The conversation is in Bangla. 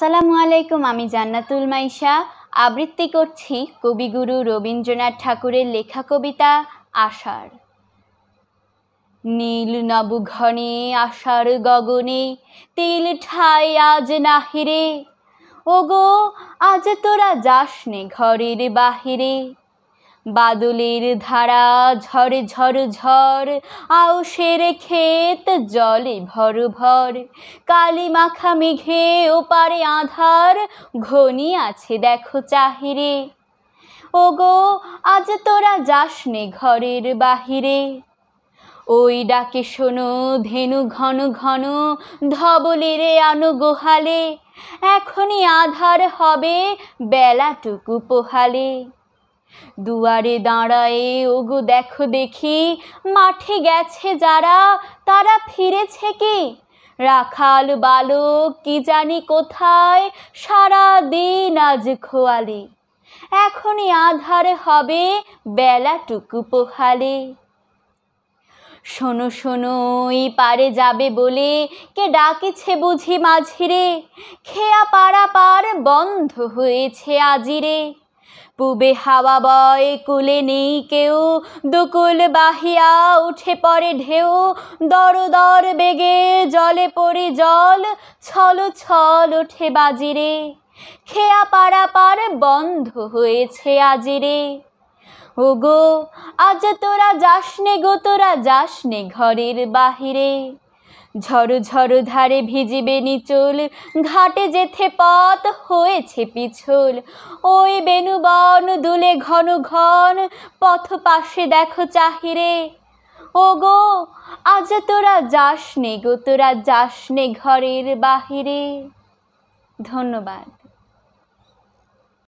আসসালামু আলাইকুম আমি জান্নাতুল মাইশা আবৃত্তি করছি কবিগুরু রবীন্দ্রনাথ ঠাকুরের লেখা কবিতা আষাঢ় নীল নব ঘনে আষাঢ় গগনে তিল ঠাই আজ নাহিরে ওগো আজ তোরা যাস নে ঘরের বাহিরে বাদলের ধারা ঝড় ঝড় ঝড় সেরে ক্ষেত জলে ভর ভর কালি মাখা মেঘে পারে আধার ঘনি আছে দেখো চাহিরে গো আজ তোরা যাসনে ঘরের বাহিরে ওই ডাকে শোনো ধেনু ঘন ঘন ধবলিরে আনো গোহালে এখনই আধার হবে বেলাটুকু পোহালে দুয়ারে দাঁড়ায়ে ওগো দেখো দেখি মাঠে গেছে যারা তারা ফিরেছে কি রাখাল বালক কি জানি কোথায় সারা দিন আজ খোয়ালে এখনই আধার হবে বেলাটুকু পোহালে শোনো শোনো ওই পারে যাবে বলে কে ডাকেছে বুঝি মাঝিরে খেয়া পাড়া পার বন্ধ হয়েছে আজিরে পুবে হাওয়া বয় কুলে নেই কেউ দুকুল বাহিয়া উঠে পড়ে ঢেউ দর দর বেগে জলে পড়ে জল ছল ছল ওঠে বাজিরে খেয়া পার বন্ধ হয়েছে আজিরে ওগো আজ তোরা যাসনে গো তোরা যাসনে ঘরের বাহিরে ঝরু ঝরু ধারে ভিজিবে নিচুল ঘাটে যেথে পথ হয়েছে পিছুল ওই বেনুবন দুলে ঘন ঘন পথ পাশে দেখো চাহিরে ও গো আজ তোরা যাস নে গো তোরা যাস নে ঘরের বাহিরে ধন্যবাদ